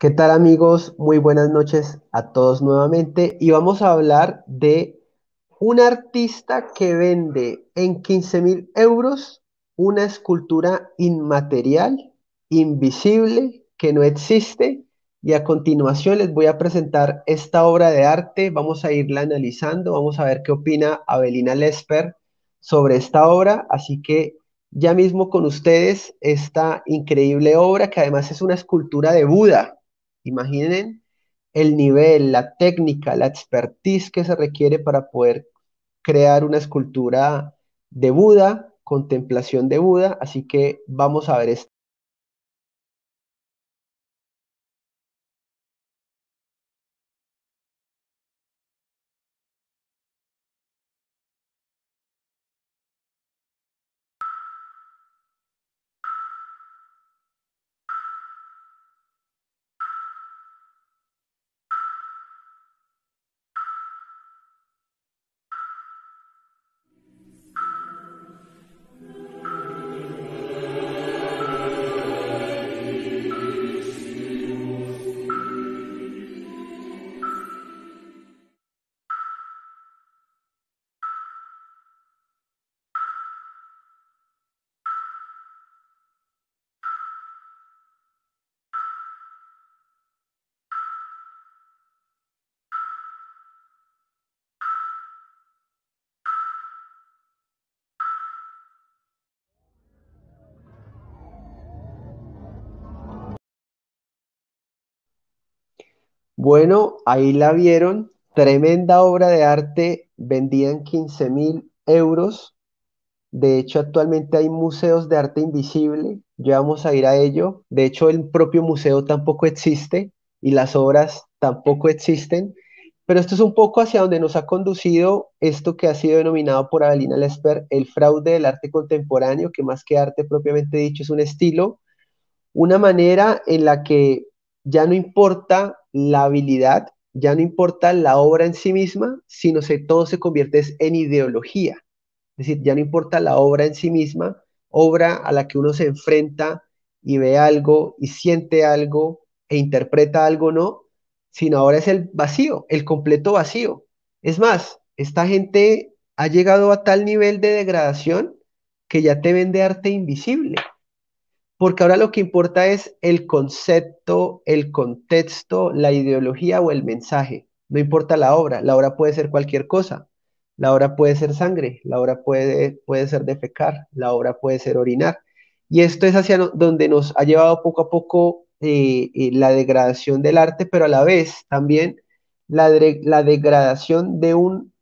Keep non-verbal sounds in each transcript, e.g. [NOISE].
¿Qué tal amigos? Muy buenas noches a todos nuevamente y vamos a hablar de un artista que vende en 15 mil euros una escultura inmaterial, invisible, que no existe y a continuación les voy a presentar esta obra de arte, vamos a irla analizando, vamos a ver qué opina Abelina Lesper sobre esta obra, así que ya mismo con ustedes esta increíble obra que además es una escultura de Buda Imaginen el nivel, la técnica, la expertise que se requiere para poder crear una escultura de Buda, contemplación de Buda. Así que vamos a ver esto. Bueno, ahí la vieron. Tremenda obra de arte, vendían en 15 mil euros. De hecho, actualmente hay museos de arte invisible, ya vamos a ir a ello. De hecho, el propio museo tampoco existe y las obras tampoco existen. Pero esto es un poco hacia donde nos ha conducido esto que ha sido denominado por Adelina Lesper el fraude del arte contemporáneo, que más que arte propiamente dicho es un estilo, una manera en la que ya no importa la habilidad, ya no importa la obra en sí misma, sino que todo se convierte en ideología. Es decir, ya no importa la obra en sí misma, obra a la que uno se enfrenta y ve algo y siente algo e interpreta algo, no, sino ahora es el vacío, el completo vacío. Es más, esta gente ha llegado a tal nivel de degradación que ya te vende arte invisible porque ahora lo que importa es el concepto, el contexto, la ideología o el mensaje. No importa la obra, la obra puede ser cualquier cosa. La obra puede ser sangre, la obra puede, puede ser defecar, la obra puede ser orinar. Y esto es hacia donde nos ha llevado poco a poco eh, eh, la degradación del arte, pero a la vez también la, la degradación de un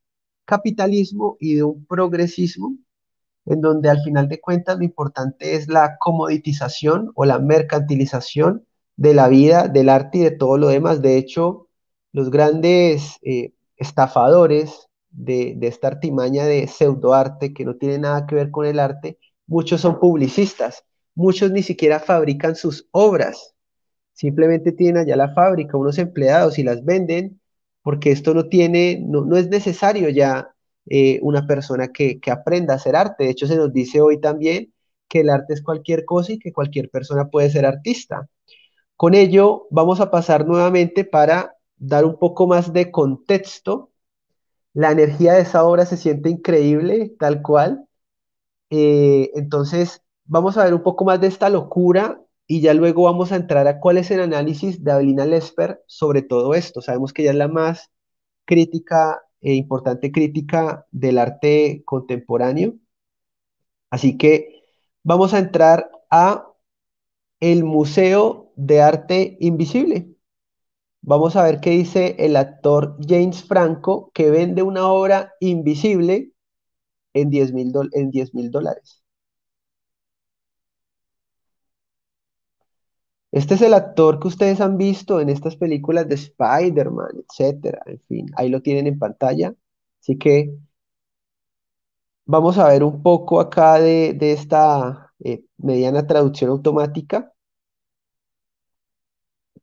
capitalismo y de un progresismo en donde al final de cuentas lo importante es la comoditización o la mercantilización de la vida, del arte y de todo lo demás. De hecho, los grandes eh, estafadores de, esta artimaña de pseudoarte que no tiene nada que ver con el arte, muchos son publicistas, muchos ni siquiera fabrican sus obras, simplemente tienen allá la fábrica, unos empleados y las venden, porque esto no tiene, no es necesario ya eh, una persona que, aprenda a hacer arte. De hecho, se nos dice hoy también que el arte es cualquier cosa y que cualquier persona puede ser artista. Con ello, vamos a pasar nuevamente para dar un poco más de contexto. La energía de esa obra se siente increíble, tal cual. Eh, entonces, vamos a ver un poco más de esta locura y ya luego vamos a entrar a cuál es el análisis de Abelina Lesper sobre todo esto. Sabemos que ella es la más crítica e importante crítica del arte contemporáneo. Así que vamos a entrar a el Museo de Arte Invisible. Vamos a ver qué dice el actor James Franco que vende una obra invisible en 10 mil dólares. Este es el actor que ustedes han visto en estas películas de Spider-Man, etcétera. En fin, ahí lo tienen en pantalla. Así que vamos a ver un poco acá de, esta eh, mediana traducción automática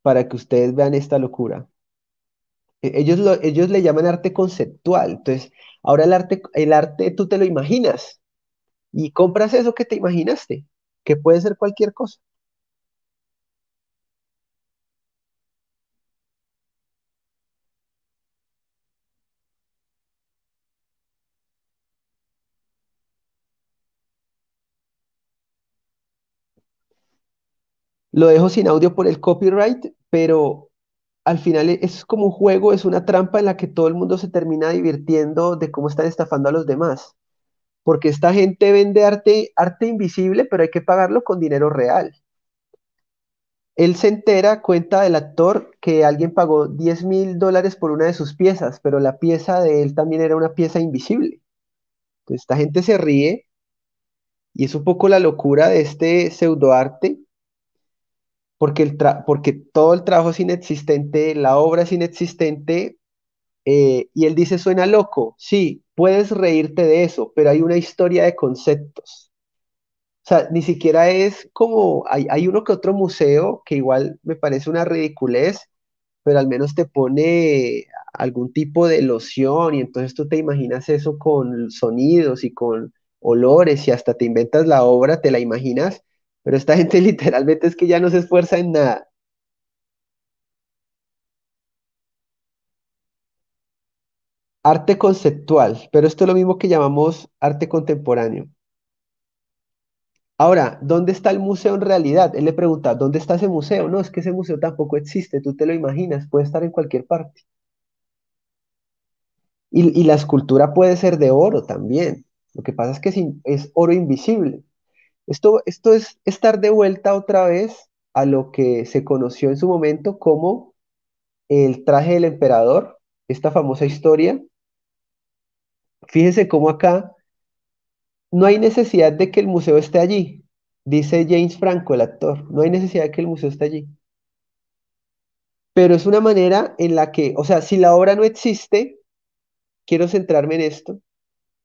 para que ustedes vean esta locura. E-, ellos, lo, ellos le llaman arte conceptual. Entonces, ahora el arte, el arte tú te lo imaginas y compras eso que te imaginaste, que puede ser cualquier cosa. Lo dejo sin audio por el copyright, pero al final e-, es como un juego, es una trampa en la que todo el mundo se termina divirtiendo de cómo están estafando a los demás. Porque esta gente vende arte, arte invisible, pero hay que pagarlo con dinero real. Él se entera, cuenta del actor, que alguien pagó 10 mil dólares por una de sus piezas, pero la pieza de él también era una pieza invisible. Entonces, esta gente se ríe y es un poco la locura de este pseudoarte porque, todo el trabajo es inexistente, la obra es inexistente, eh, y él dice, suena loco, sí, puedes reírte de eso, pero hay una historia de conceptos. O sea, ni siquiera es como, hay, hay uno que otro museo que igual me parece una ridiculez, pero al menos te pone algún tipo de loción y entonces tú te imaginas eso con sonidos y con olores y hasta te inventas la obra, te la imaginas, pero esta gente [LAUGHS] literalmente es que ya no se esfuerza en nada. Arte conceptual, pero esto es lo mismo que llamamos arte contemporáneo. Ahora, ¿dónde está el museo en realidad? Él le pregunta, ¿dónde está ese museo? No, es que ese museo tampoco existe, tú te lo imaginas, puede estar en cualquier parte. Y, y la escultura puede ser de oro también. Lo que pasa es que es oro invisible. Esto, es estar de vuelta otra vez a lo que se conoció en su momento como el traje del emperador, esta famosa historia. Fíjese cómo acá no hay necesidad de que el museo esté allí, dice James Franco, el actor, no hay necesidad de que el museo esté allí. Pero es una manera en la que, o sea, si la obra no existe, quiero centrarme en esto,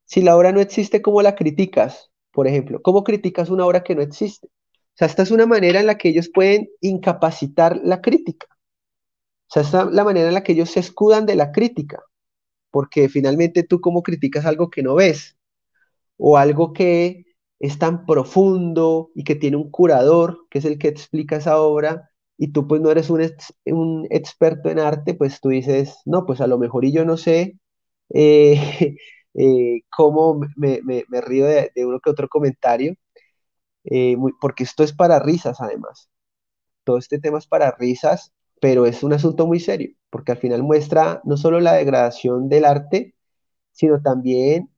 si la obra no existe, ¿cómo la criticas? por ejemplo, ¿cómo criticas una obra que no existe? O sea, esta es una manera en la que ellos pueden incapacitar la crítica. O sea, esta es la manera en la que ellos se escudan de la crítica, porque finalmente tú cómo criticas algo que no ves o algo que es tan profundo y que tiene un curador, que es el que explica esa obra, y tú pues no eres un, experto en arte, pues tú dices, no, pues a lo mejor y yo no sé. Eh, [LAUGHS] Eh, cómo me, río de, uno que otro comentario, eh, porque esto es para risas además. Todo este tema es para risas, pero es un asunto muy serio, porque al final muestra no solo la degradación del arte, sino también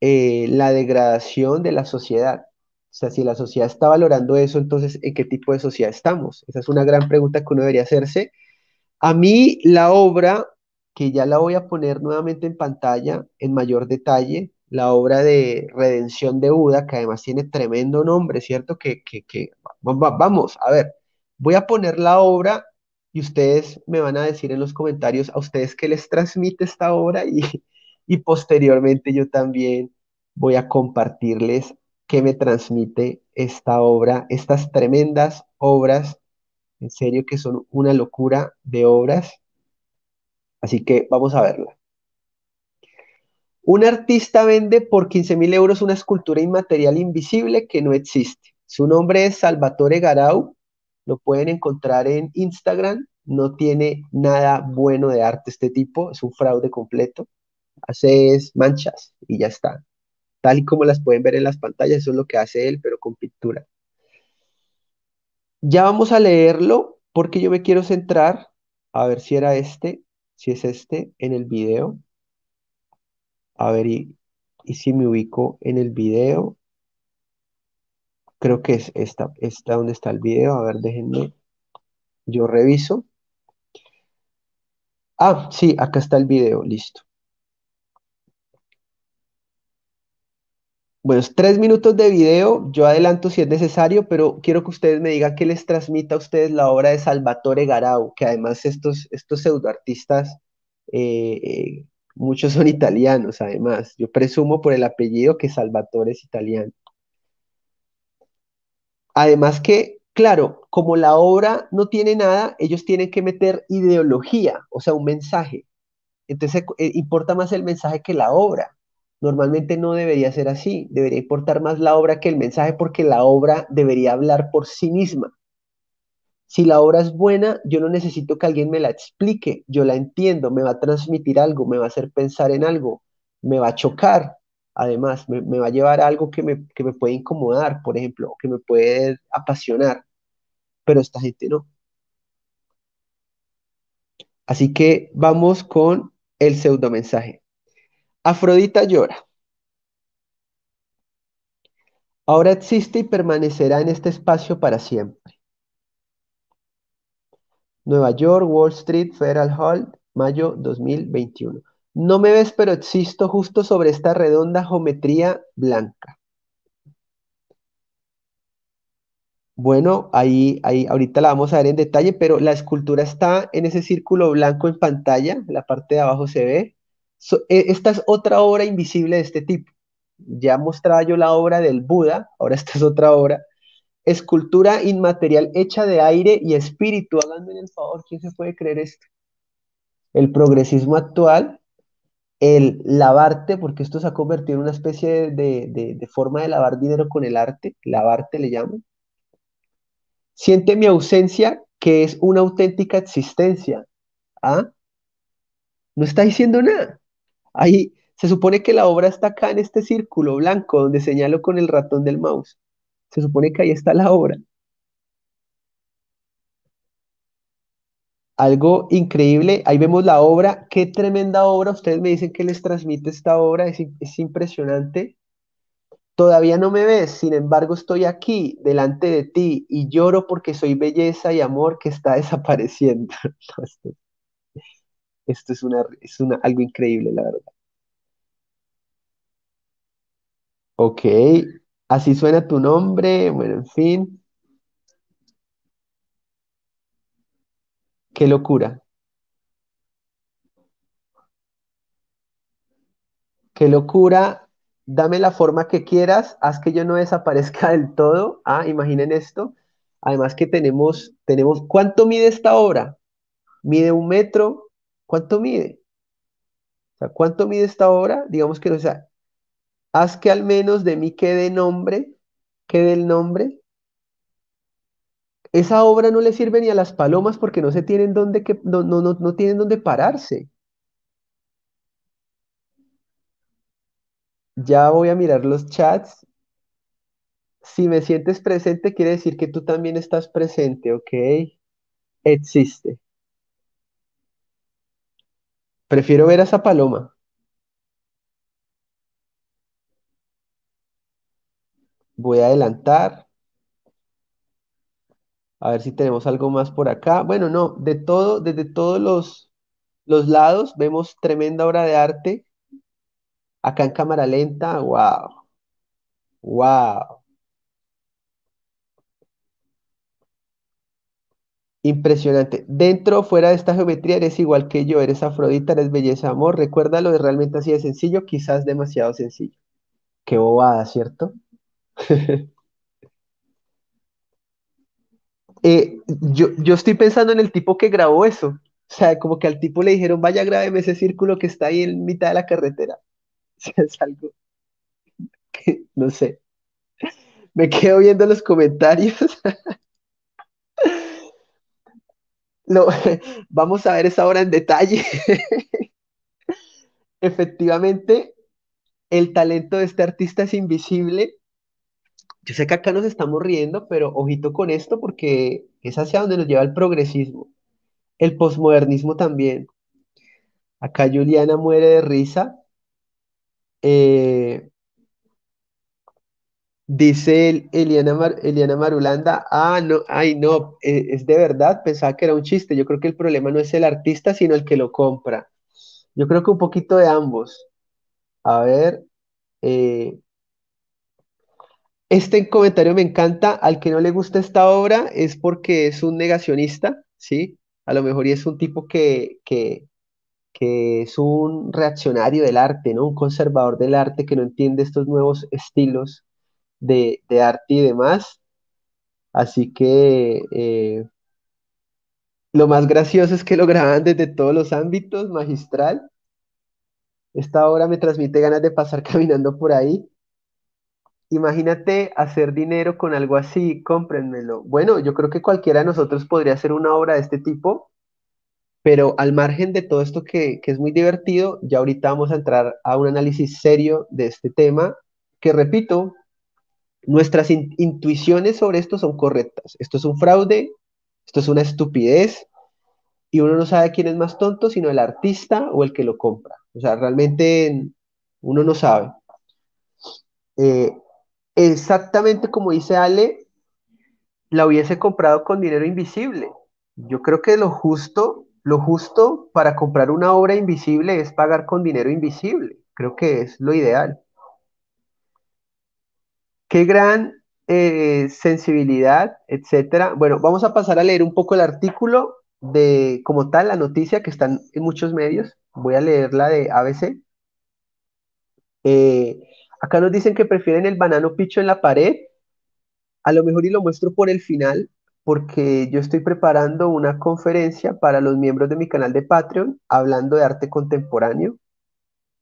eh, la degradación de la sociedad. O sea, si la sociedad está valorando eso, entonces, ¿en qué tipo de sociedad estamos? Esa es una gran pregunta que uno debería hacerse. A mí la obra que ya la voy a poner nuevamente en pantalla en mayor detalle, la obra de Redención de Buda, que además tiene tremendo nombre, ¿cierto? Que, que, vamos, a ver, voy a poner la obra y ustedes me van a decir en los comentarios a ustedes qué les transmite esta obra y, [LAUGHS] y posteriormente yo también voy a compartirles qué me transmite esta obra, estas tremendas obras, en serio que son una locura de obras Así que vamos a verla. Un artista vende por 15 mil euros una escultura inmaterial invisible que no existe. Su nombre es Salvatore Garau. Lo pueden encontrar en Instagram. No tiene nada bueno de arte este tipo. Es un fraude completo. Hace manchas y ya está. Tal y como las pueden ver en las pantallas, eso es lo que hace él, pero con pintura. Ya vamos a leerlo porque yo me quiero centrar, a ver si era este, si es este en el video. A ver, y, si me ubico en el video, creo que es esta, esta donde está el video. A ver, déjenme, yo reviso. Ah, sí, acá está el video, listo. Bueno, tres minutos de video, yo adelanto si es necesario, pero quiero que ustedes me digan qué les transmita a ustedes la obra de Salvatore Garau, que además estos, estos pseudoartistas, eh, eh, muchos son italianos además. Yo presumo por el apellido que Salvatore es italiano. Además que, claro, como la obra no tiene nada, ellos tienen que meter ideología, o sea, un mensaje. Entonces eh, importa más el mensaje que la obra. Normalmente no debería ser así, debería importar más la obra que el mensaje porque la obra debería hablar por sí misma. Si la obra es buena, yo no necesito que alguien me la explique, yo la entiendo, me va a transmitir algo, me va a hacer pensar en algo, me va a chocar, además, me, va a llevar a algo que me, que me puede incomodar, por ejemplo, que me puede apasionar, pero esta gente no. Así que vamos con el pseudo mensaje. Afrodita llora. Ahora existe y permanecerá en este espacio para siempre. Nueva York, Wall Street, Federal Hall, mayo 2021. No me ves, pero existo justo sobre esta redonda geometría blanca. Bueno, ahí, ahí ahorita la vamos a ver en detalle, pero la escultura está en ese círculo blanco en pantalla, la parte de abajo se ve. E, esta es otra obra invisible de este tipo. Ya mostraba yo la obra del Buda, ahora [LAUGHS] esta es otra obra. Escultura inmaterial hecha de aire y espíritu. Háganme el favor, ¿quién se puede creer esto? El progresismo actual, el lavarte, porque esto se ha convertido en una especie de, forma de lavar dinero con el arte, lavarte le llamo Siente mi ausencia, que es una auténtica existencia. ¿Ah? No está diciendo nada. Ahí se supone que la obra está acá en este círculo blanco donde señalo con el ratón del mouse. Se supone que ahí está la obra. Algo increíble, ahí vemos la obra, qué tremenda obra, ustedes me dicen que les transmite esta obra, es, es impresionante. Todavía no me ves, sin embargo estoy aquí, delante de ti, y lloro porque soy belleza y amor que está [LAUGHS] desapareciendo. Esto es, una, es algo increíble, la verdad. Ok, así suena tu nombre, bueno, en fin, qué locura, qué locura, dame la forma que quieras, haz que yo no desaparezca [LAUGHS] del todo, ah, imaginen esto, además que tenemos, tenemos, ¿cuánto mide esta obra? Mide un metro, ¿Cuánto mide? O sea, ¿cuánto mide esta obra? Digamos que, o sea, haz que al menos de mí quede nombre, quede el nombre. Esa obra no le sirve ni a las palomas porque no se tienen dónde, que, no, no tienen dónde pararse. Ya voy a mirar los chats. Si me sientes presente, quiere decir que tú también estás presente, ¿ok? Existe. Prefiero ver a esa paloma. Voy a adelantar. A ver si tenemos algo más por acá. Bueno, no, de todo, desde todos los, lados vemos tremenda obra de arte. Acá en cámara lenta, wow. Wow. Impresionante. Dentro, fuera de esta geometría, eres igual que yo, eres afrodita, eres belleza, amor. Recuérdalo, es realmente así de sencillo, quizás demasiado sencillo. Qué bobada, ¿cierto? [LAUGHS] Eh, yo, estoy pensando en el tipo que grabó eso. O sea, como que al tipo le dijeron, vaya, grábeme ese círculo que está ahí en mitad de la carretera. [LAUGHS] es algo que, no sé. Me quedo viendo los comentarios. [LAUGHS] [LAUGHS] vamos a ver esa obra en detalle. [LAUGHS] Efectivamente, el talento de este artista es invisible. Yo sé que acá nos estamos riendo, pero ojito con esto porque es hacia donde nos lleva el progresismo, el posmodernismo también. Acá Juliana muere de risa. Eh, Dice Eliana, Eliana Marulanda, ah, no, ay, no, e, es, de verdad, pensaba que era un chiste. Yo creo que el problema no es el artista, sino el que lo compra. Yo creo que un poquito de ambos. A ver, eh, este comentario me encanta. Al que no le gusta esta obra es porque es un negacionista, ¿sí? A lo mejor y es un tipo que, que es un reaccionario del arte, ¿no? Un conservador del arte que no entiende estos nuevos estilos de, arte y demás. Así que eh, lo más gracioso es que lo graban desde todos los ámbitos, magistral. Esta obra me transmite ganas de pasar [LAUGHS] caminando por ahí. Imagínate hacer dinero con algo así, cómprenmelo. Bueno, yo creo que cualquiera de nosotros podría hacer una obra de este tipo, pero al margen de todo esto que, que es muy divertido, ya ahorita vamos a entrar a un análisis serio de este tema, que repito, nuestras intuiciones sobre esto son correctas. Esto es un fraude, esto es una estupidez, y uno no sabe quién es más tonto, sino el artista o el que lo compra. O sea, realmente uno no sabe. Eh, exactamente como dice Ale, la hubiese comprado con dinero invisible. Yo creo que lo justo, lo justo para comprar una obra invisible es pagar con dinero invisible. Creo que es lo ideal. Qué gran eh, sensibilidad, etcétera. Bueno, vamos a pasar a leer un poco el artículo de, como tal, la noticia que están en muchos medios. Voy a leerla de ABC. Eh, acá nos dicen que prefieren el banano picho en la pared. A lo mejor y lo muestro por el final, porque yo estoy preparando una conferencia para los miembros de mi canal de Patreon hablando de arte contemporáneo.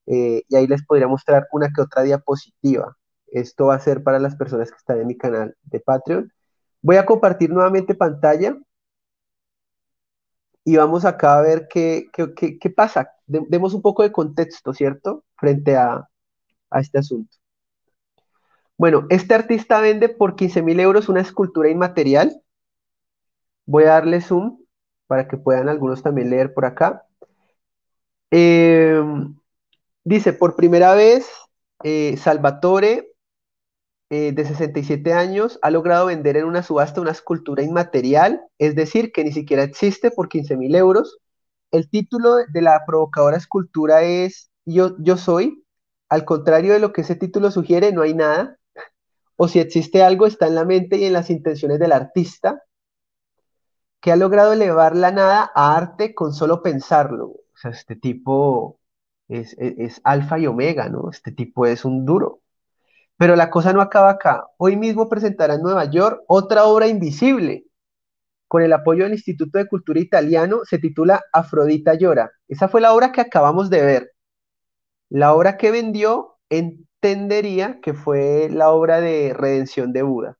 Eh, y ahí les podría mostrar una que otra diapositiva. Esto va a ser para las personas que están en mi canal de Patreon. Voy a compartir nuevamente pantalla y vamos acá a ver qué, qué, pasa. demos un poco de contexto, ¿cierto? Frente a, este asunto. Bueno, este artista vende por 15 mil euros una escultura inmaterial. Voy a darle zoom para que puedan algunos también leer por acá. Eh, dice, por primera vez, eh, Salvatore eh, de 67 años ha logrado vender en una subasta una escultura inmaterial, es decir, que ni siquiera existe por 15 mil euros. El título de la provocadora escultura es Yo, Yo soy. Al contrario de lo que ese título sugiere, no hay nada. O si existe algo, está en la mente y en las intenciones del artista, que ha logrado elevar la nada a arte con solo pensarlo. O sea, este tipo es, es alfa y omega, ¿no? Este tipo es un duro. Pero la cosa no acaba acá. Hoy mismo presentará en Nueva York otra obra invisible. Con el apoyo del Instituto de Cultura Italiano, se titula Afrodita llora. Esa fue la obra que acabamos de ver. La obra que vendió entendería que fue la obra de redención de Buda.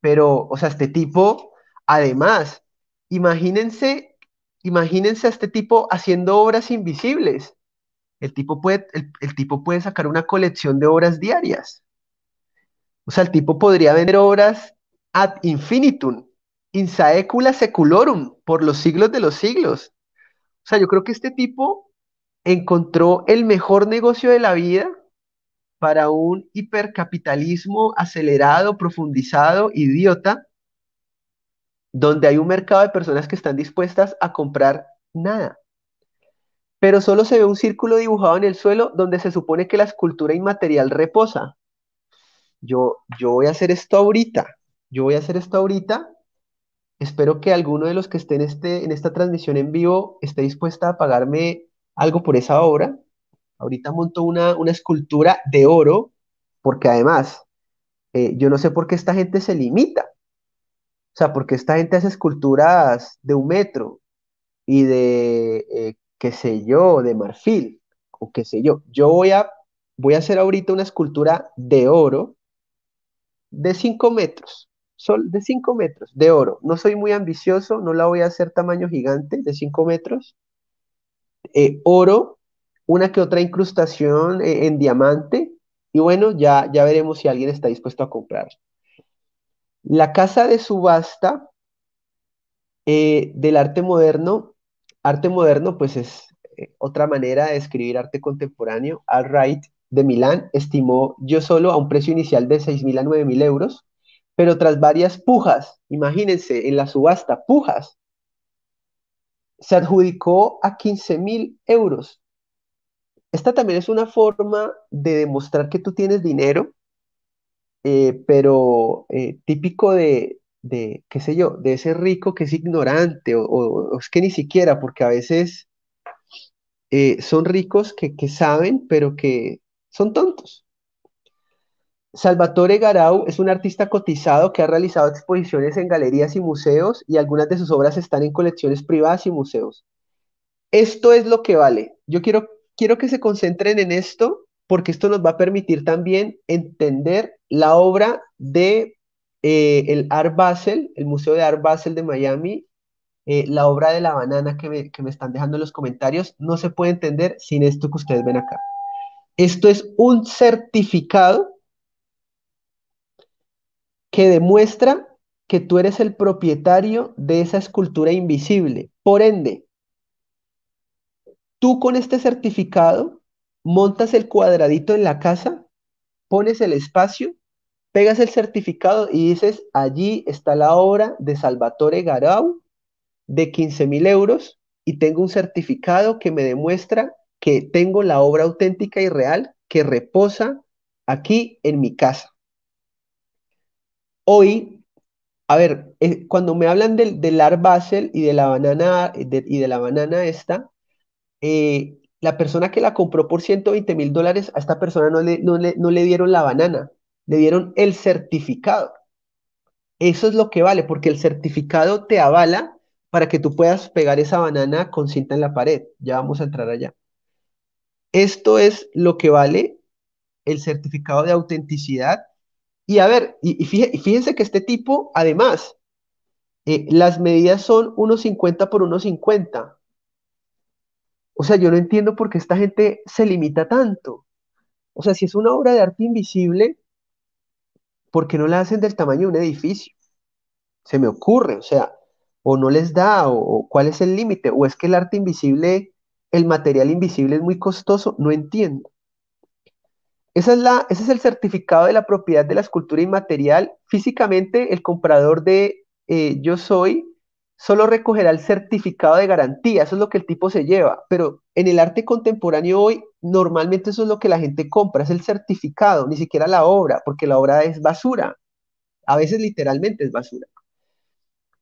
Pero, o sea, este tipo, además, imagínense, imagínense a este tipo haciendo obras invisibles. El tipo puede, el, tipo puede sacar una colección de obras diarias. O sea, el tipo podría vender obras ad infinitum, in saecula seculorum, por los siglos de los siglos. O sea, yo creo que este tipo encontró el mejor negocio de la vida para un hipercapitalismo acelerado, profundizado, idiota, donde hay un mercado de personas que están dispuestas a comprar nada pero solo se ve un círculo dibujado en el suelo donde se supone que la escultura inmaterial reposa. Yo, yo voy a hacer esto ahorita, yo voy a hacer esto ahorita. Espero que alguno de los que estén en, este, en esta transmisión en vivo esté dispuesta a pagarme algo por esa obra. Ahorita monto una, una escultura de oro, porque además, eh, yo no sé por qué esta gente se limita. O sea, porque esta gente hace esculturas de un metro y de eh, qué sé yo, de marfil, o qué sé yo. Yo voy a, voy a hacer ahorita una escultura de oro de 5 metros, sol, de 5 metros, de oro. No soy muy ambicioso, no la voy a hacer tamaño gigante, de 5 metros. Eh, oro, una que otra incrustación eh, en diamante, y bueno, ya, ya veremos si alguien está dispuesto a comprar. La casa de subasta eh, del arte moderno Arte moderno, pues es eh, otra manera de escribir arte contemporáneo. Al Wright de Milán estimó yo solo a un precio inicial de 6.000 a 9.000 euros, pero tras varias pujas, imagínense, en la subasta, pujas, se adjudicó a 15.000 euros. Esta también es una forma de demostrar que tú tienes dinero, eh, pero eh, típico de, de, qué sé yo, de ese rico que es ignorante o, es que ni siquiera, porque a veces eh, son ricos que, que saben, pero que son tontos. Salvatore Garau es un artista cotizado que ha realizado exposiciones en galerías y museos y algunas de sus obras están en colecciones privadas y museos. Esto es lo que vale. Yo quiero, quiero que se concentren en esto porque esto nos va a permitir también entender la obra de eh, el Art Basel, el Museo de Art Basel de Miami, eh, la obra de la banana que me están dejando en los comentarios, no se puede entender sin esto que ustedes ven acá. Esto es un certificado que demuestra que tú eres el propietario de esa escultura invisible. Por ende, tú con este certificado montas el cuadradito en la casa, pones el espacio pegas el certificado y dices, allí está la obra de Salvatore Garau de 15 mil euros y tengo un certificado que me demuestra que tengo la obra auténtica y real que reposa aquí en mi casa. Hoy, a ver, eh, cuando me hablan del, del Basel y de la banana, y de la banana esta, eh, la persona que la compró por 120 mil dólares, a esta persona no le dieron la banana, le dieron el certificado. Eso es lo que vale, porque el certificado te avala para que tú puedas pegar esa banana con cinta en la pared. Ya vamos a entrar allá. Esto es lo que vale el certificado de autenticidad. Y a ver, y, fíjense que este tipo, además, eh, las medidas son 1,50 por 1,50. O sea, yo no entiendo por qué esta gente se limita tanto. O sea, si es una obra de arte invisible, ¿por qué no la hacen del tamaño de un edificio? Se me ocurre, o sea, o no les da, o, cuál es el límite, o es que el arte invisible, el material invisible es muy costoso, no entiendo. Esa es la, ese es el certificado de la propiedad de la escultura inmaterial. Físicamente, el comprador de eh, Yo Soy solo recogerá el certificado de garantía, eso es lo que el tipo se lleva, pero en el arte contemporáneo hoy normalmente eso es lo que la gente compra, es el certificado, ni siquiera la obra, porque la obra es basura, a veces literalmente es basura.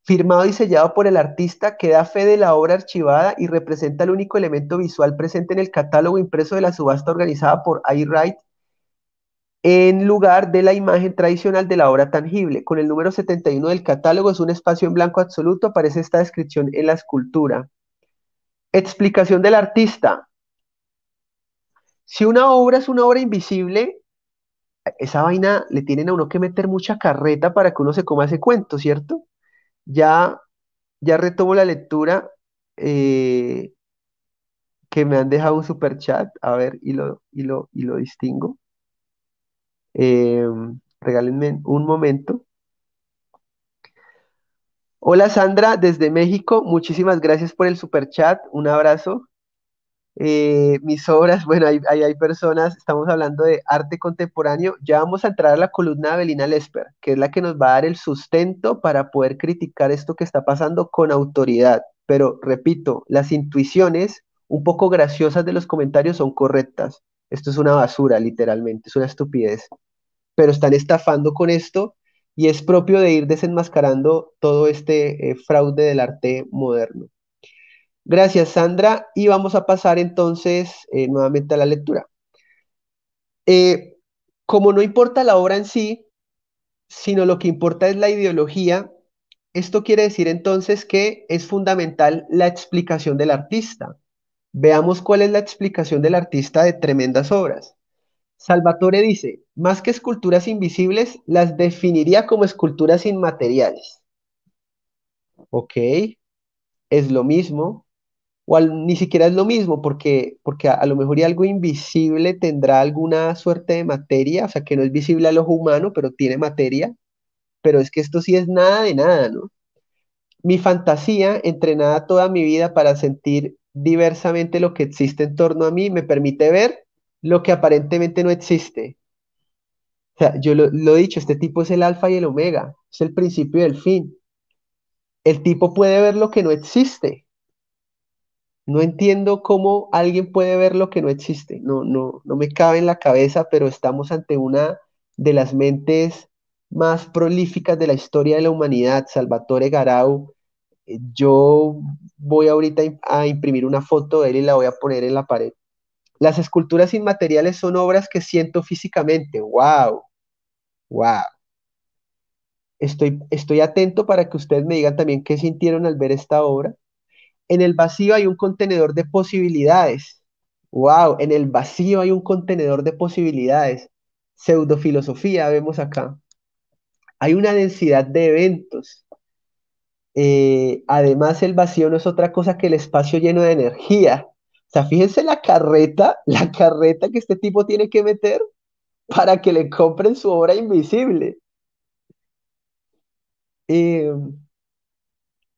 Firmado y sellado por el artista que da fe de la obra archivada y representa el único elemento visual presente en el catálogo impreso de la subasta organizada por iWrite en lugar de la imagen tradicional de la obra tangible. Con el número 71 del catálogo es un espacio en blanco absoluto, aparece esta descripción en la escultura. Explicación del artista. Si una obra es una obra invisible, esa vaina le tienen a uno que meter mucha carreta para que uno se coma ese cuento, ¿cierto? Ya, ya retomo la lectura eh, que me han dejado un super chat, a ver, y y lo distingo. Em, regálenme un momento. Hola Sandra, desde México, muchísimas gracias por el super chat, un abrazo. Eh, mis obras, [LAUGHS] bueno, ahí hay, hay, personas, estamos hablando de arte contemporáneo, ya vamos a entrar a la columna de Belina Lesper, que es la que nos va a dar el sustento para poder criticar esto que está pasando con autoridad. Pero repito, las intuiciones un poco graciosas de los comentarios son correctas esto es una basura, literalmente, es una estupidez. Pero están estafando con esto y es propio de ir desenmascarando todo este eh, fraude del arte moderno. Gracias, Sandra. Y vamos a pasar entonces eh, nuevamente a la lectura. Eh, como no importa la obra en sí, sino lo que importa es la ideología, esto quiere decir entonces que es fundamental la explicación del artista. Veamos cuál es la explicación del artista de tremendas obras. Salvatore dice, más que esculturas invisibles, las definiría como esculturas inmateriales. Ok, es lo mismo, o ni siquiera es lo mismo, porque, porque a, lo mejor y algo invisible tendrá alguna suerte de materia, o sea, que no es visible al ojo humano, pero tiene materia, pero es que esto sí es nada de nada, ¿no? Mi fantasía, entrenada toda mi vida para sentir diversamente lo que existe en torno a mí, me permite ver lo que aparentemente no existe. O sea, yo lo, he dicho, este tipo es el alfa y el omega, es el principio y el fin. El tipo puede ver lo que no existe. No entiendo cómo alguien puede ver lo que no existe. No, no, no me cabe en la cabeza, pero estamos ante una de las mentes más prolíficas de la historia de la humanidad. Salvatore Garau yo voy ahorita a imprimir una foto de él y la voy a poner en la pared. Las esculturas inmateriales son obras que siento físicamente. ¡Wow! ¡Wow! Estoy, estoy atento para que ustedes me digan también qué sintieron al ver esta obra. En el vacío hay un contenedor de posibilidades. ¡Wow! En el vacío hay un contenedor de posibilidades. Pseudofilosofía vemos acá. Hay una densidad de eventos eh, además, el vacío no es otra cosa que el espacio lleno de energía. O sea, fíjense la carreta, [LAUGHS] la carreta que este tipo tiene que meter para que le compren su obra invisible. Em,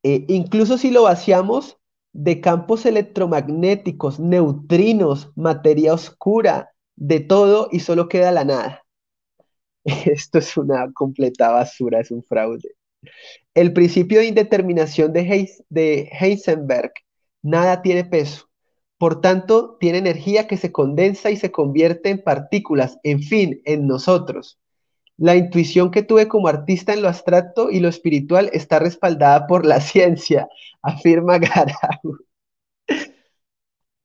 eh, incluso si lo vaciamos de campos electromagnéticos, neutrinos, materia oscura, de todo y solo queda la nada. [LAUGHS] Esto es una completa basura, es un fraude. El principio de indeterminación de, Heisenberg, nada tiene peso. Por tanto, tiene energía que se condensa y se convierte en partículas, en fin, en nosotros. La intuición que tuve como artista en lo abstracto y lo espiritual está respaldada por la [LAUGHS] ciencia, afirma Garau.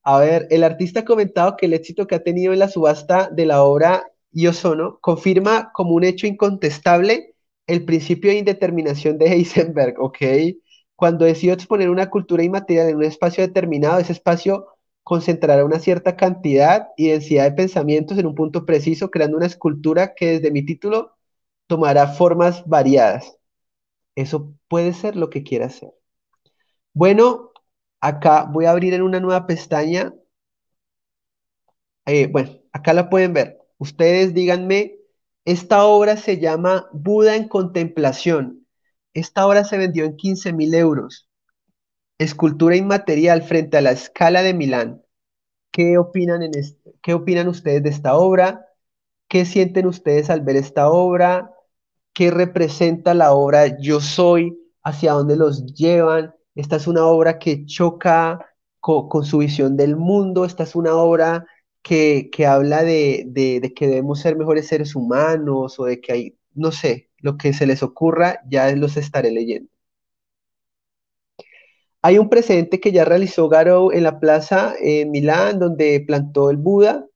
A ver, el artista ha comentado que el éxito que ha tenido en la subasta de la obra Yo Sono confirma como un hecho incontestable el principio de indeterminación de [LAUGHS] Heisenberg, ¿ok? Cuando decido exponer una cultura inmaterial en un espacio determinado, ese espacio concentrará una cierta cantidad y densidad de pensamientos en un punto preciso, creando una escultura que desde mi título tomará formas variadas. Eso puede ser lo que quiera hacer. Bueno, acá voy a abrir en una nueva pestaña. Eh, bueno, acá la pueden ver. Ustedes díganme esta obra se llama Buda en Contemplación. Esta obra se vendió en 15 mil euros. Escultura inmaterial frente a la escala de Milán. ¿Qué opinan, ustedes de esta obra? ¿Qué sienten ustedes al ver esta obra? ¿Qué representa la obra Yo Soy? ¿Hacia dónde los llevan? Esta es una obra que choca con su visión del mundo. Esta es una obra que, habla de, que debemos ser mejores seres humanos o de que hay, no sé, lo que se les ocurra, ya los estaré leyendo. Hay un precedente que ya realizó Garou en la plaza en Milán, donde plantó el Buda,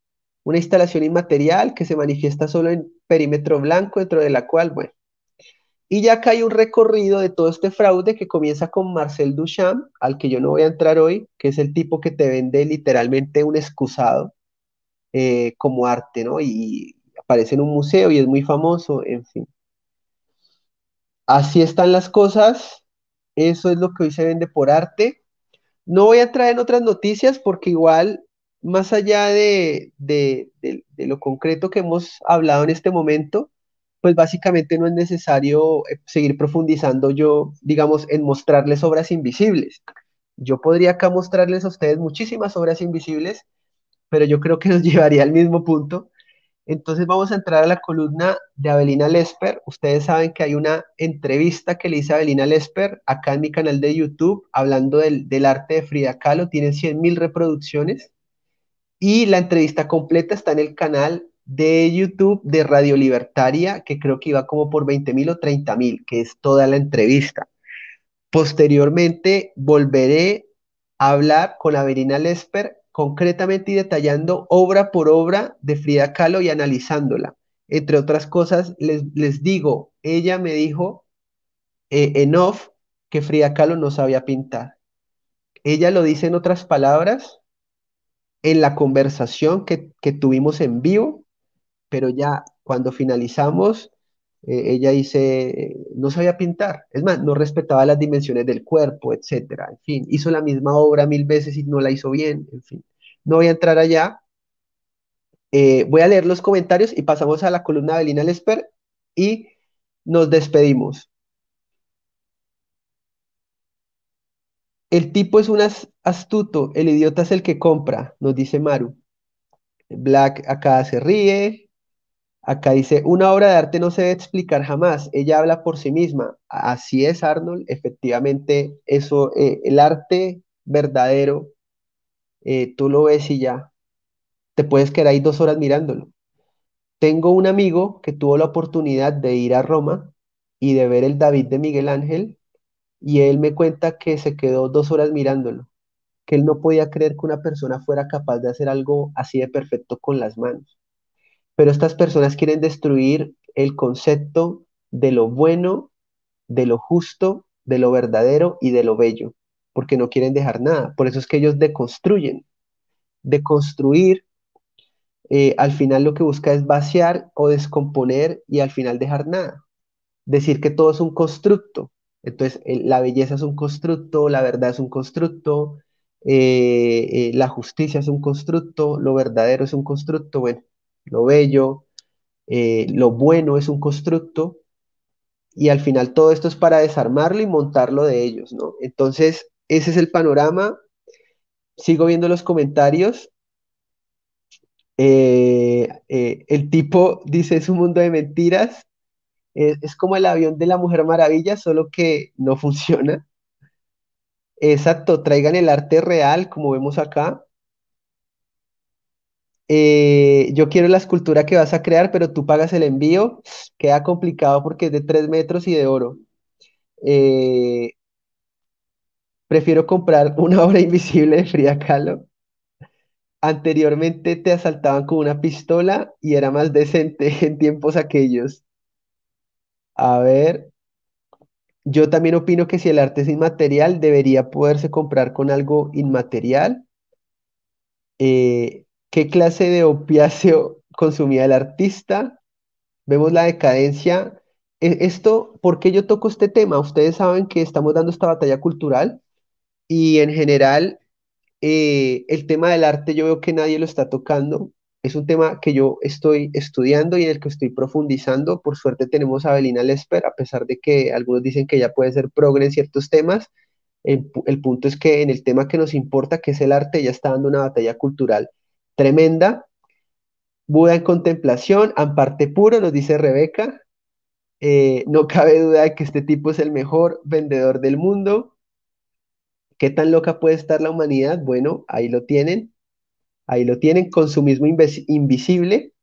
una instalación inmaterial que se manifiesta solo en perímetro blanco, dentro de la cual, bueno. Y ya que hay un recorrido de todo este fraude que comienza con Marcel Duchamp, al que yo no voy a entrar hoy, que es el tipo que te vende literalmente un excusado, eh, como arte, ¿no? Y, aparece en un museo y es muy famoso, en fin. Así están las cosas, eso es lo que hoy se vende por arte. No voy a traer otras noticias porque igual, más allá de, de, de, de lo concreto que hemos hablado en este momento, pues básicamente no es necesario eh, seguir profundizando yo, digamos, en mostrarles obras invisibles. Yo podría acá mostrarles a ustedes muchísimas obras invisibles pero yo creo que nos [LAUGHS] llevaría al mismo punto. Entonces vamos a entrar a la columna de Abelina Lesper. Ustedes saben que hay una entrevista que le hice a Abelina Lesper acá en mi canal de YouTube hablando del, arte de Frida Kahlo. Tiene 100.000 reproducciones. Y la entrevista completa está en el canal de YouTube de Radio Libertaria, que creo que iba como por 20.000 o 30.000, que es toda la entrevista. Posteriormente volveré a hablar con Abelina Lesper concretamente y detallando obra por obra de Frida Kahlo y analizándola. Entre otras cosas, les, digo, ella me dijo eh, en off que Frida Kahlo no sabía pintar. Ella lo dice en otras palabras, en la conversación que, que tuvimos en vivo, pero ya cuando finalizamos, eh, ella dice, no sabía pintar, es más, no respetaba las dimensiones del cuerpo, etcétera, en fin, hizo la misma obra mil veces y no la hizo bien, en fin. No voy a entrar allá. Eh, voy a leer los comentarios y pasamos a la columna de Lina Lesper y nos despedimos. El tipo es un astuto, el idiota es el que compra, nos dice Maru. Black acá se ríe, Acá dice, una obra de arte no se debe explicar jamás, ella habla por sí misma. Así es, Arnold, efectivamente, eso, eh, el arte verdadero, eh, tú lo ves y ya, te puedes quedar ahí dos horas mirándolo. Tengo un amigo que tuvo la oportunidad de ir a Roma y de ver el David de Miguel Ángel, y él me cuenta que se quedó dos horas mirándolo, que él no podía creer que una persona fuera capaz de hacer algo así de perfecto con las manos. Pero estas personas quieren destruir el concepto de lo bueno, de lo justo, de lo verdadero y de lo bello, porque no quieren dejar nada. Por eso es que ellos deconstruyen. Deconstruir eh, al final lo que busca es vaciar o descomponer y al final dejar nada. Decir que todo es un constructo. Entonces, eh, la belleza es un constructo, la verdad es un constructo, eh, la justicia es un constructo, lo verdadero es un constructo. Bueno, lo bello, eh, lo bueno es un constructo, y al final todo esto es para desarmarlo y montarlo de ellos, ¿no? Entonces, ese es el panorama. Sigo viendo los comentarios. Eh, eh, el tipo dice, es un mundo de mentiras. es, como el avión de la Mujer Maravilla, solo que no [LAUGHS] funciona. Exacto, traigan el arte real, como vemos acá. Eh, yo quiero la escultura que vas a crear, pero tú pagas el envío, queda complicado porque es de 3 metros y de oro. Eh, prefiero comprar [LAUGHS] una obra invisible de Frida Kahlo. Anteriormente te asaltaban con una pistola y era más decente [LAUGHS] en tiempos aquellos. A ver, yo también opino que si el arte es inmaterial, debería poderse comprar con algo inmaterial. Eh, ¿Qué clase de opiáceo [LAUGHS] consumía el artista? Vemos la decadencia. E, esto, ¿por qué yo toco este tema? Ustedes saben que estamos dando esta batalla cultural y en general eh, el tema del arte yo veo que nadie lo está tocando. Es un tema que yo estoy estudiando y en el que estoy profundizando. Por suerte tenemos a Belina Lesper, a pesar de que algunos dicen que ella puede ser progre en ciertos temas. El, punto es que en el tema que nos importa, que es el arte, ya está dando una batalla cultural tremenda. Buda en contemplación, amparte puro, nos dice Rebeca. Eh, no cabe duda de que este tipo es el mejor vendedor del mundo. ¿Qué tan loca puede estar la humanidad? Bueno, ahí lo tienen. Ahí lo tienen, consumismo invisible.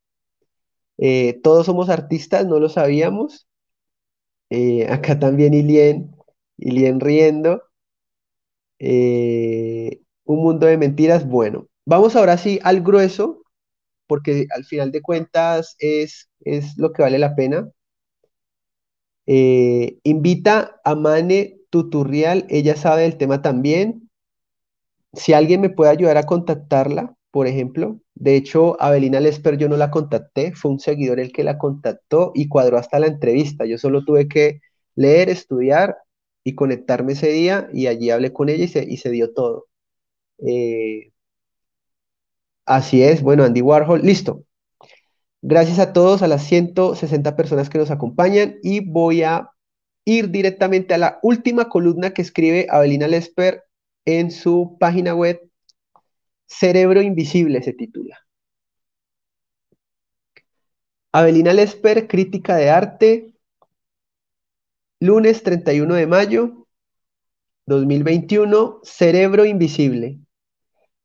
Eh, todos somos artistas, no lo sabíamos. Eh, acá también Ilien, Ilien riendo. un mundo de mentiras, bueno. Vamos ahora sí al grueso, porque al final de cuentas es, es lo que vale la pena. Eh, invita a Mane Tuturrial, ella sabe del tema también. Si alguien me puede ayudar a contactarla, por ejemplo. De hecho, Abelina Lesper yo no la contacté, fue un seguidor el que la contactó y cuadró hasta la entrevista. Yo solo tuve que leer, estudiar y conectarme ese día y allí hablé con ella y se, y se dio todo. Eh, Así es, bueno, Andy Warhol, listo. Gracias a todos, a las 160 personas que nos acompañan y voy a ir directamente a la última columna que escribe Abelina Lesper en su página web. Cerebro Invisible se titula. Abelina Lesper, crítica de arte, lunes 31 de mayo 2021, Cerebro Invisible.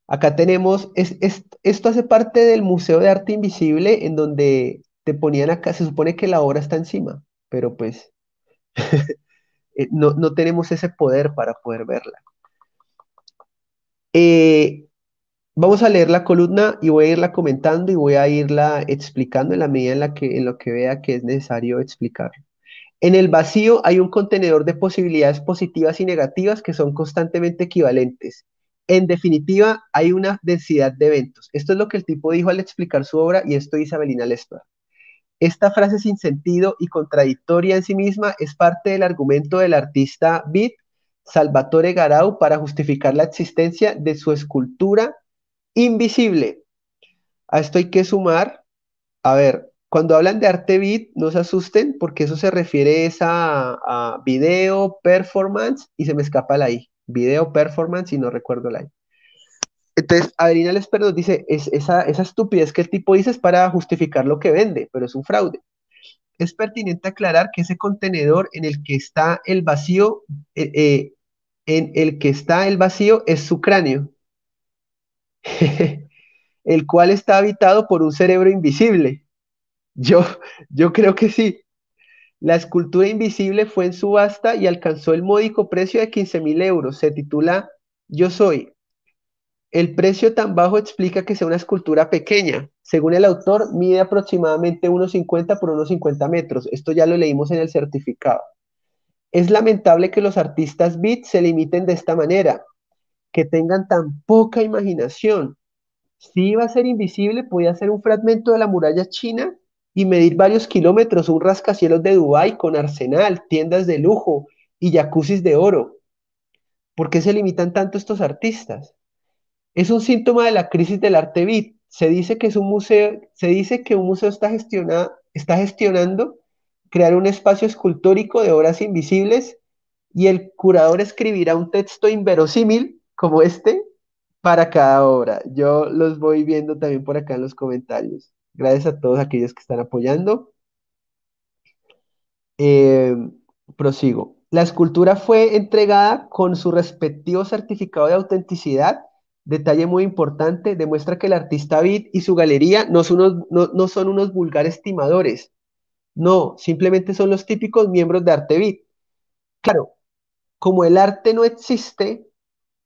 Acá tenemos, esto hace parte del Museo de Arte Invisible, en donde te ponían acá, se supone que la obra está encima, pero pues [LAUGHS] eh, no, tenemos ese poder para poder verla. Eh, vamos a leer la columna y voy a irla comentando y voy a irla explicando en la medida en la que, lo que vea que es necesario explicarlo. En el vacío hay un contenedor de posibilidades positivas y negativas que son constantemente equivalentes en definitiva, hay una densidad de eventos. Esto es lo que el tipo dijo al explicar su obra y esto Isabelina Lestra. Esta frase sin sentido y contradictoria en sí misma es parte del argumento del artista Beat Salvatore Garau para justificar la existencia de su escultura invisible. A esto hay que sumar, a ver, cuando hablan de arte beat, no se asusten porque eso se refiere a, a video, performance y se me escapa la I video performance y no recuerdo el Entonces, Adriana les dice, es, esa, estupidez que el tipo dice es para justificar lo que vende, pero es un fraude. Es pertinente aclarar que ese contenedor en el que está el vacío, eh, eh, en el que está el vacío es su cráneo, [LAUGHS] el cual está habitado por un cerebro invisible. Yo, yo creo que sí. La escultura invisible fue en subasta y alcanzó el módico precio de 15 mil euros. Se titula Yo soy. El precio tan bajo explica que sea una escultura pequeña. Según el autor, mide aproximadamente 1,50 por 1,50 metros. Esto ya lo leímos en el certificado. Es lamentable que los artistas beat se limiten de esta manera, que tengan tan poca imaginación. Si iba a ser invisible, podía ser un fragmento de la muralla china y medir varios kilómetros un rascacielos de Dubái con arsenal, tiendas de lujo y jacuzzis de oro. ¿Por qué se limitan tanto estos artistas? Es un síntoma de la crisis del arte Bit Se dice que, es un museo, se dice que un museo está, está gestionando crear un espacio escultórico de obras invisibles y el curador escribirá un texto inverosímil como este para cada obra. Yo los voy viendo también por acá en los comentarios. Gracias a todos aquellos que están apoyando. Eh, prosigo. La escultura fue entregada con su respectivo certificado de autenticidad. Detalle muy importante, demuestra que el artista Vid y su galería no son unos, no, son unos vulgares timadores. No, simplemente son los típicos miembros de arte Vid. Claro, como el arte no existe,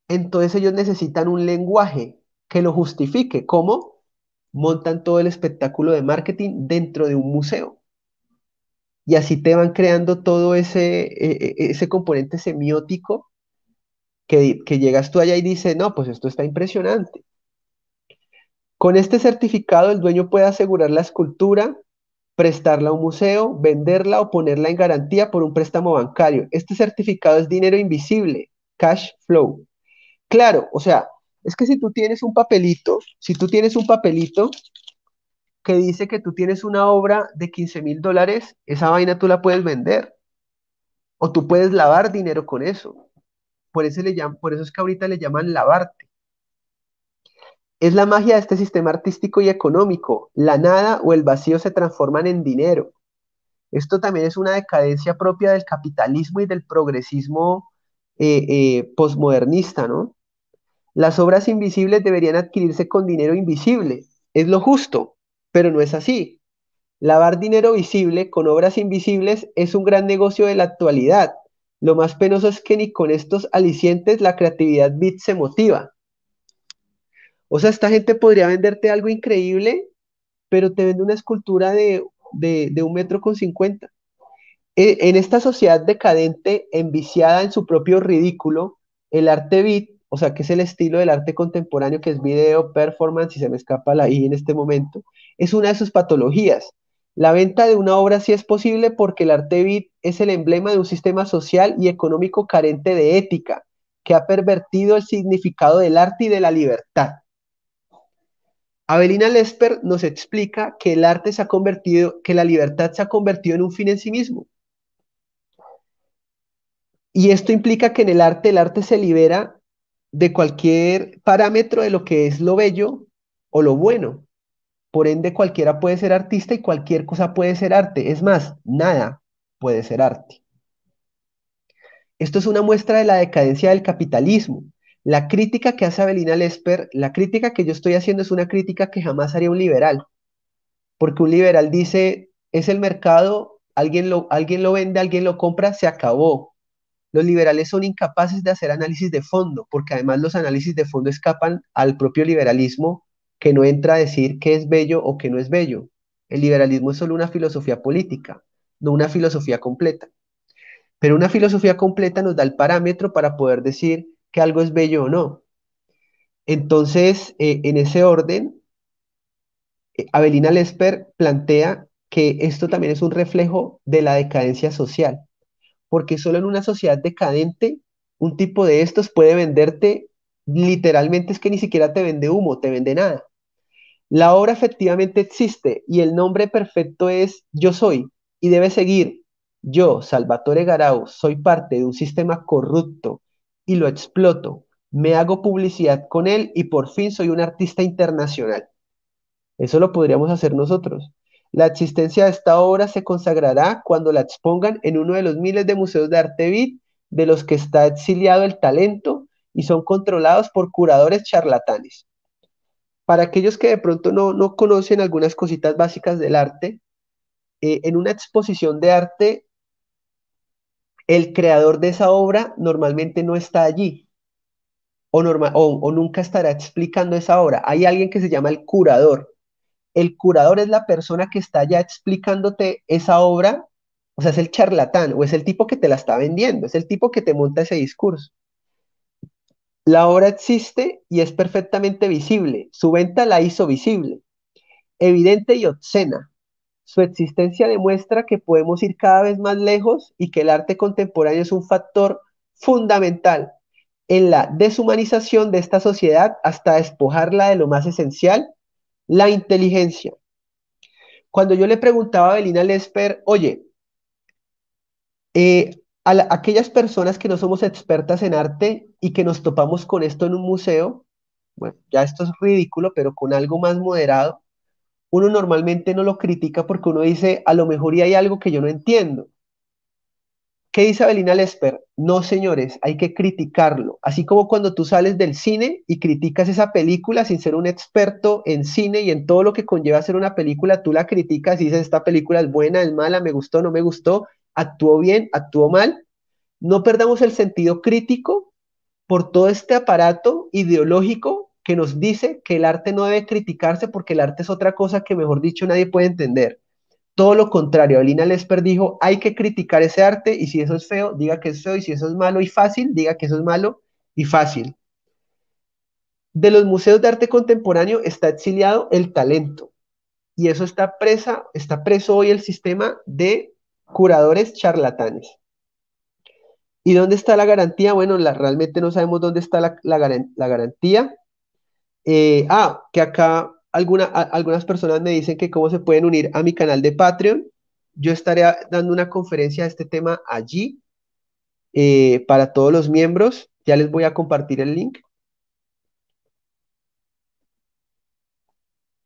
entonces ellos necesitan un lenguaje que lo justifique. ¿Cómo? montan todo el espectáculo de marketing dentro de un museo. Y así te van creando todo ese, e, e, ese componente semiótico que, que llegas tú allá y dices, no, pues esto está impresionante. Con este certificado el dueño puede asegurar la escultura, prestarla a un museo, venderla o ponerla en garantía por un préstamo bancario. Este certificado es dinero invisible, cash flow. Claro, o sea, es que si tú tienes un papelito, si tú tienes un papelito que dice que tú tienes una obra de 15 mil dólares, esa vaina tú la puedes vender. O tú puedes lavar dinero con eso. Por eso, le por eso es que ahorita le llaman lavarte. Es la magia de este sistema artístico y económico. La nada o el vacío se transforman en dinero. Esto también es una decadencia propia del capitalismo y del progresismo eh, eh, posmodernista, ¿no? Las obras invisibles deberían adquirirse con dinero invisible. Es lo justo, pero no es así. Lavar dinero visible con obras invisibles es un gran negocio de la actualidad. Lo más penoso es que ni con estos alicientes la creatividad bit se motiva. O sea, esta gente podría venderte algo increíble, pero te vende una escultura de, un metro con cincuenta. E, en esta sociedad decadente, enviciada en su propio ridículo, el arte bit o sea, que es el estilo del arte contemporáneo, que es video, performance, y se me escapa la I en este momento, es una de sus patologías. La venta de una obra sí es posible porque el arte vid es el emblema de un sistema social y económico carente de ética, que ha pervertido el significado del arte y de la libertad. Abelina Lesper nos explica que el arte se ha convertido, que la libertad se ha convertido en un fin en sí mismo. Y esto implica que en el arte, el arte se libera de cualquier parámetro de lo que es lo bello o lo bueno. Por ende, cualquiera puede ser artista y cualquier cosa puede ser arte. Es más, nada puede ser arte. Esto es una muestra de la decadencia del capitalismo. La crítica que hace Abelina Lesper, la crítica que yo estoy haciendo es una crítica que jamás haría un liberal. Porque un liberal dice, es el mercado, alguien lo, alguien lo vende, alguien lo compra, se acabó. Los liberales son incapaces de hacer análisis de fondo, porque además los análisis de fondo escapan al propio liberalismo que no entra a decir qué es bello o qué no es bello. El liberalismo es solo una filosofía política, no una filosofía completa. Pero una filosofía completa nos da el parámetro para poder decir que algo es bello o no. Entonces, eh, en ese orden, eh, Abelina Lesper plantea que esto también es un reflejo de la decadencia social porque solo en una sociedad decadente un tipo de estos puede venderte, literalmente es que ni siquiera te vende humo, te vende nada. La obra efectivamente existe y el nombre perfecto es Yo Soy y debe seguir. Yo, Salvatore Garau, soy parte de un sistema corrupto y lo exploto. Me hago publicidad con él y por fin soy un artista internacional. Eso lo podríamos hacer nosotros. La existencia de esta obra se consagrará cuando la expongan en uno de los miles de museos de arte vid de los que está exiliado el talento y son controlados por curadores charlatanes. Para aquellos que de pronto no, conocen algunas cositas básicas del arte, eh, en una exposición de arte, el creador de esa obra normalmente no está allí o, o, o nunca estará explicando esa obra. Hay alguien que se llama el curador el curador es la persona que está ya explicándote esa obra, o sea, es el charlatán o es el tipo que te la está vendiendo, es el tipo que te monta ese discurso. La obra existe y es perfectamente visible, su venta la hizo visible, evidente y obscena. Su existencia demuestra que podemos ir cada vez más lejos y que el arte contemporáneo es un factor fundamental en la deshumanización de esta sociedad hasta despojarla de lo más esencial la inteligencia. Cuando yo le preguntaba a Belina Lesper, oye, eh, a aquellas personas que no somos expertas en arte y que nos topamos con esto en un museo, bueno, ya esto es ridículo, pero con algo más moderado, uno normalmente no lo critica porque uno dice, a lo mejor y hay algo que yo no entiendo. ¿Qué dice Abelina Lesper? No, señores, hay que criticarlo. Así como cuando tú sales del cine y criticas esa película sin ser un experto en cine y en todo lo que conlleva hacer una película, tú la criticas y dices, esta película es buena, es mala, me gustó, no me gustó, actuó bien, actuó mal. No perdamos el sentido crítico por todo este aparato ideológico que nos dice que el arte no debe criticarse porque el arte es otra cosa que, mejor dicho, nadie puede entender. Todo lo contrario, Alina Lesper dijo, hay que criticar ese arte y si eso es feo, diga que es feo y si eso es malo y fácil, diga que eso es malo y fácil. De los museos de arte contemporáneo está exiliado el talento y eso está, presa, está preso hoy el sistema de curadores charlatanes. ¿Y dónde está la garantía? Bueno, realmente no sabemos dónde está la, garantía. Eh, ah, que acá alguna, algunas personas me dicen que cómo se pueden unir a mi canal de Patreon. Yo estaré dando una conferencia de este tema allí eh, para todos los miembros. Ya les voy a compartir el link.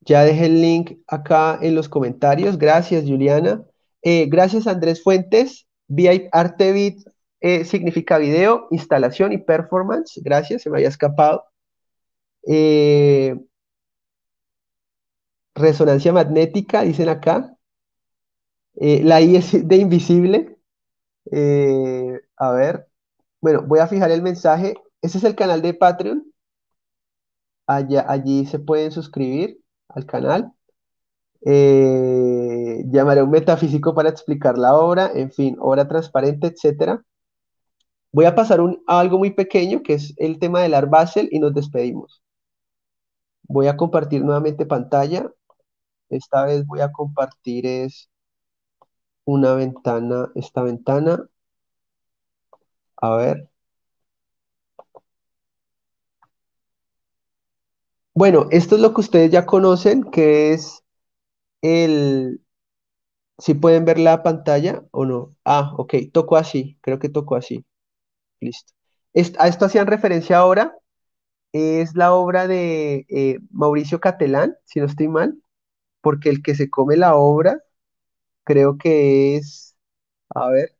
Ya dejé el link acá en los comentarios. Gracias, Juliana. Eh, gracias, Andrés Fuentes. VIP Artebit eh, significa video, instalación y performance. Gracias, se me había escapado. Eh, resonancia magnética, dicen acá. Eh, la I es de invisible. Eh, a ver. Bueno, voy a fijar el mensaje. Ese es el canal de Patreon. Allá, allí se pueden suscribir al canal. Eh, llamaré a un metafísico para explicar la obra, en fin, obra transparente, etcétera. Voy a pasar un, a algo muy pequeño que es el tema del ar y nos despedimos. Voy a compartir nuevamente pantalla. Esta vez voy a compartir es una ventana, esta ventana. A ver. Bueno, esto es lo que ustedes ya conocen, que es el... Si pueden ver la pantalla o no. Ah, ok, tocó así, creo que tocó así. Listo. a esto hacían referencia ahora. Es la obra de eh, Mauricio Catelán, si no estoy mal porque el que se come la obra creo que es, a ver,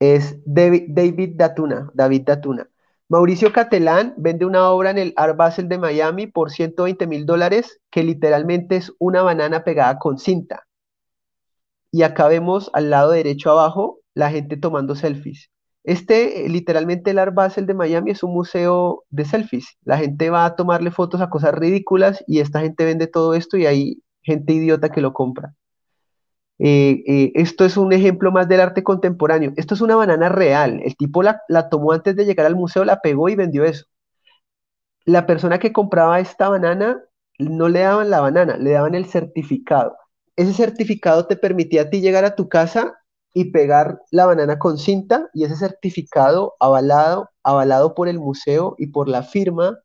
es David, Datuna, David Datuna. Mauricio Catelán vende una obra en el Art Basel de Miami por 120 mil dólares, que literalmente es una banana pegada con cinta. Y acá vemos al lado derecho abajo la gente tomando selfies. Este, eh, literalmente el Art Basel de Miami es un museo de selfies. La gente va a tomarle fotos a cosas ridículas y esta gente vende todo esto y hay gente idiota que lo compra. Eh, eh, esto es un ejemplo más del arte contemporáneo. Esto es una banana real. El tipo la, la tomó antes de llegar al museo, la pegó y vendió eso. La persona que compraba esta banana no le daban la banana, le daban el certificado. Ese certificado te permitía a ti llegar a tu casa y pegar la banana con cinta y ese certificado avalado, avalado por el museo y por la firma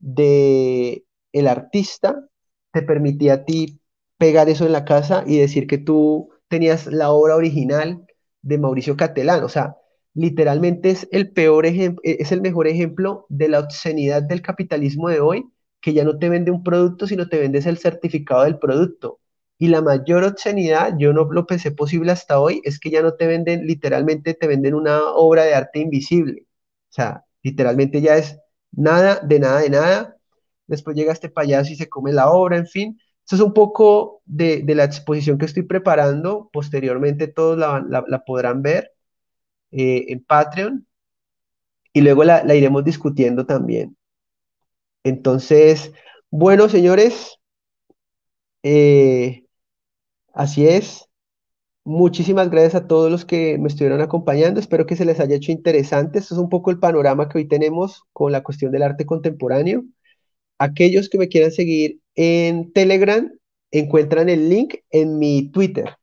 de el artista te permitía a ti pegar eso en la casa y decir que tú tenías la obra original de Mauricio Catelán, o sea, literalmente es el peor e-, es el mejor ejemplo de la obscenidad del capitalismo de hoy, que ya no te vende un producto, sino te vendes el certificado del producto. Y la mayor obscenidad, yo no lo pensé posible hasta hoy, es que ya no te venden, literalmente te venden una obra de arte invisible. O sea, literalmente ya es nada, de nada, de nada. Después llega este payaso y se come la obra, en fin. Eso es un poco de, la exposición que estoy preparando. Posteriormente todos la, podrán ver eh, en Patreon. Y luego la, la iremos discutiendo también. Entonces, bueno, señores, eh, Así es. Muchísimas gracias a todos los que me estuvieron acompañando. Espero que se les haya hecho interesante. Esto es un poco el panorama que hoy tenemos con la cuestión del arte contemporáneo. Aquellos que me quieran seguir en Telegram encuentran el link en mi Twitter.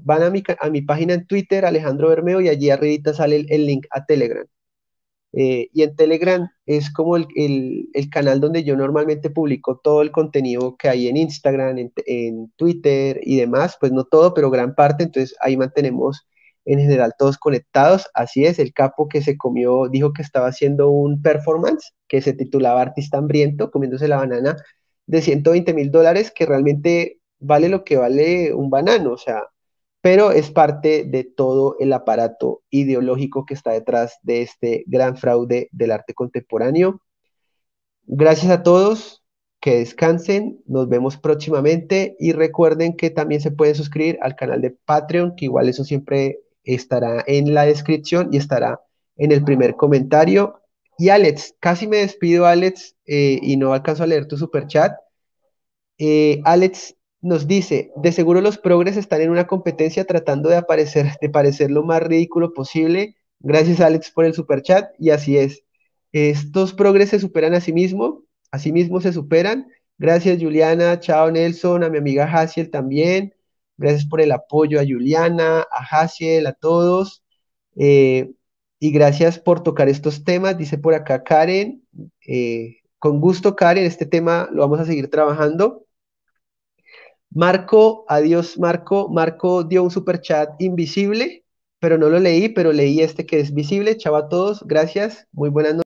van a mi, página en Twitter, Alejandro Bermeo, y allí arribita sale el link a Telegram. Eh, y en Telegram es como el, canal donde yo normalmente publico todo el contenido que hay en Instagram, en, en, Twitter y demás, pues no todo, pero gran parte, entonces ahí mantenemos en general todos conectados. Así es, el capo que se comió dijo que estaba haciendo un performance que se titulaba Artista Hambriento, comiéndose la banana de 120 mil dólares, que realmente vale lo que vale un banano, o sea, pero es parte de todo el aparato ideológico que está detrás de este gran fraude del arte contemporáneo. Gracias a todos, que descansen, nos vemos próximamente y recuerden que también se pueden suscribir al canal de Patreon, que igual eso siempre estará en la descripción y estará en el primer comentario. Y Alex, casi me despido Alex eh, y no alcanzo a leer tu super chat. Eh, Alex nos dice, de seguro los progres están en una competencia tratando de aparecer, de parecer lo más ridículo posible. Gracias Alex por el super chat y así es. Estos progres se superan a sí mismo, a sí mismos se superan. Gracias Juliana, chao Nelson, a mi amiga Hasiel también. Gracias por el apoyo a Juliana, a Hasiel a todos. Eh, y gracias por tocar estos temas, dice por acá Karen. Eh, con gusto Karen, este tema lo vamos a seguir trabajando. Marco, adiós Marco. Marco dio un super chat invisible, pero no lo leí, pero leí este que es visible. Chao a todos, gracias, muy buenas noches.